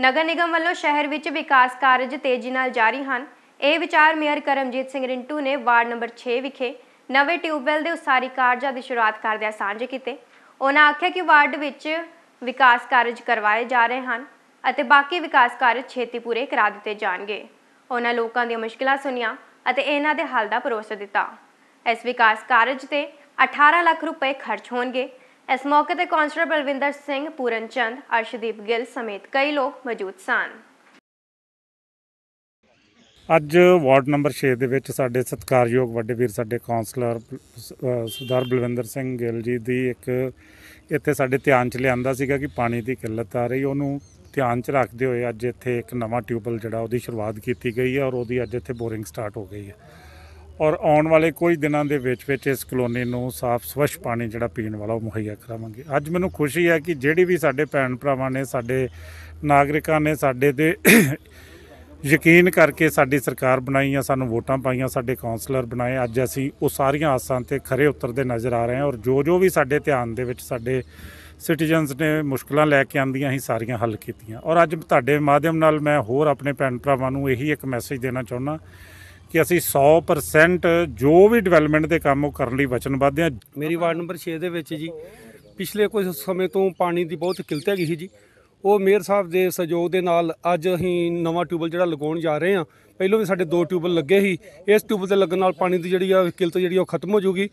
ਨਗਰ ਨਿਗਮ ਵੱਲੋਂ ਸ਼ਹਿਰ ਵਿੱਚ ਵਿਕਾਸ ਕਾਰਜ ਤੇਜ਼ੀ ਨਾਲ ਜਾਰੀ ਹਨ ਇਹ ਵਿਚਾਰ ਮੇਅਰ ਕਰਮਜੀਤ ਸਿੰਘ ਰਿੰਟੂ ਨੇ ਵਾਰਡ ਨੰਬਰ 6 ਵਿਖੇ ਨਵੇਂ ਟਿਊਬਵੈਲ ਦੇ ਉਸਾਰੀ ਕਾਰਜਾਂ ਦੀ ਸ਼ੁਰੂਆਤ ਕਰਦਿਆਂ ਸਾਂਝੇ ਕੀਤੇ ਉਹਨਾਂ ਆਖਿਆ ਕਿ ਵਾਰਡ ਵਿੱਚ ਵਿਕਾਸ ਕਾਰਜ ਕਰਵਾਏ ਜਾ ਰਹੇ ਹਨ ਅਤੇ ਬਾਕੀ ਵਿਕਾਸ ਕਾਰਜ ਛੇਤੀ ਪੂਰੇ ਕਰਾ ਦਿੱਤੇ ਜਾਣਗੇ ਉਹਨਾਂ ਲੋਕਾਂ ਦੀਆਂ ਮੁਸ਼ਕਲਾਂ ਸੁਣੀਆਂ ਅਤੇ ਇਹਨਾਂ ਦੇ ਹੱਲ ਦਾ ਭਰੋਸਾ ਦਿੱਤਾ ਇਸ ਵਿਕਾਸ ਕਾਰਜ ਤੇ 18 ਲੱਖ ਰੁਪਏ ਖਰਚ ਹੋਣਗੇ ਇਸ ਮੌਕੇ ਤੇ ਕਾਂਸਟੇਬਲ ਬਲਵਿੰਦਰ ਸਿੰਘ ਪੂਰਨ ਚੰਦ ਅਰਸ਼ਦੀਪ ਗਿੱਲ ਸਮੇਤ ਕਈ ਲੋਕ ਮੌਜੂਦ ਸਨ ਅੱਜ ਵਾਰਡ ਨੰਬਰ 6 ਦੇ ਵਿੱਚ ਸਾਡੇ ਸਤਿਕਾਰਯੋਗ ਵੱਡੇ ਵੀਰ ਸਾਡੇ ਕਾਉਂਸਲਰ ਸਰਦਾਰ ਬਲਵਿੰਦਰ ਸਿੰਘ ਗਿੱਲ ਜੀ ਦੀ ਇੱਕ ਇੱਥੇ ਸਾਡੇ ਧਿਆਨ 'ਚ ਲਿਆਂਦਾ ਸੀਗਾ ਕਿ ਪਾਣੀ ਦੀ ਕਿੱਲਤ ਆ ਰਹੀ ਉਹਨੂੰ ਧਿਆਨ 'ਚ ਰੱਖਦੇ ਹੋਏ ਅੱਜ ਇੱਥੇ ਇੱਕ ਨਵਾਂ ਟਿਊਬਲ ਜਿਹੜਾ ਉਹਦੀ ਸ਼ੁਰੂਆਤ ਕੀਤੀ ਗਈ ਹੈ ਔਰ ਉਹਦੀ ਅੱਜ ਇੱਥੇ ਬੋਰਿੰਗ ਸਟਾਰਟ ਹੋ ਗਈ ਹੈ ਔਰ ਆਉਣ ਵਾਲੇ ਕੁਝ ਦਿਨਾਂ ਦੇ ਵਿੱਚ ਵਿੱਚ ਇਸ ਕਲੋਨੀ ਨੂੰ ਸਾਫ਼ ਸਵੱਛ ਪਾਣੀ ਜਿਹੜਾ ਪੀਣ ਵਾਲਾ ਉਹ ਮੁਹੱਈਆ ਕਰਾਵਾਂਗੇ ਅੱਜ ਮੈਨੂੰ ਖੁਸ਼ੀ ਹੈ ਕਿ ਜਿਹੜੀ ਵੀ ਸਾਡੇ ਭੈਣ ਭਰਾਵਾਂ ਨੇ ਸਾਡੇ ਨਾਗਰਿਕਾਂ ਨੇ ਸਾਡੇ ਤੇ ਯਕੀਨ ਕਰਕੇ ਸਾਡੀ ਸਰਕਾਰ ਬਣਾਈ ਆ ਸਾਨੂੰ ਵੋਟਾਂ ਪਾਈਆਂ ਸਾਡੇ ਕਾਉਂਸਲਰ ਬਣਾਏ ਅੱਜ ਅਸੀਂ ਉਹ ਸਾਰੀਆਂ ਆਸਾਂ ਤੇ ਖਰੇ ਉਤਰਦੇ ਨਜ਼ਰ ਆ ਰਹੇ ਹਾਂ ਔਰ ਜੋ ਜੋ ਵੀ ਸਾਡੇ ਧਿਆਨ ਦੇ ਵਿੱਚ ਸਾਡੇ ਸਿਟੀਜ਼ਨਸ ਨੇ ਮੁਸ਼ਕਲਾਂ ਲੈ ਕੇ ਆਂਦੀਆਂ ਹੀ ਸਾਰੀਆਂ ਹੱਲ ਕੀਤੀਆਂ ਔਰ ਅੱਜ ਤੁਹਾਡੇ ਮਾਧਿਅਮ ਨਾਲ ਮੈਂ ਹੋਰ ਆਪਣੇ ਭੈਣ ਭਰਾਵਾਂ ਨੂੰ ਇਹੀ ਇੱਕ ਮੈਸੇਜ ਦੇਣਾ ਚਾਹੁੰਦਾ ਕਿ ਅਸੀਂ 100% ਜੋ ਵੀ ਡਿਵੈਲਪਮੈਂਟ ਦੇ ਕੰਮ ਉਹ ਕਰਨ ਲਈ ਵਚਨਬੱਧ ਹਾਂ ਮੇਰੀ ਵਾਰਡ ਨੰਬਰ 6 ਦੇ ਵਿੱਚ ਜੀ ਪਿਛਲੇ ਕੁਝ ਸਮੇਂ ਤੋਂ ਪਾਣੀ ਦੀ ਬਹੁਤ ਕਿਲਤ ਹੈਗੀ ਸੀ ਜੀ ਉਹ ਮੇਅਰ ਸਾਹਿਬ ਦੇ ਸਹਿਯੋਗ ਦੇ ਨਾਲ ਅੱਜ ਅਸੀਂ ਨਵਾਂ ਟਿਊਬਲ ਜਿਹੜਾ ਲਗਾਉਣ ਜਾ ਰਹੇ ਹਾਂ ਪਹਿਲਾਂ ਵੀ ਸਾਡੇ ਦੋ ਟਿਊਬਲ ਲੱਗੇ ਸੀ ਇਸ ਟਿਊਬਲ ਦੇ ਲੱਗਣ ਨਾਲ ਪਾਣੀ ਦੀ ਜਿਹੜੀ ਆ ਕਿਲਤ ਜਿਹੜੀ ਉਹ ਖਤਮ ਹੋ ਜੂਗੀ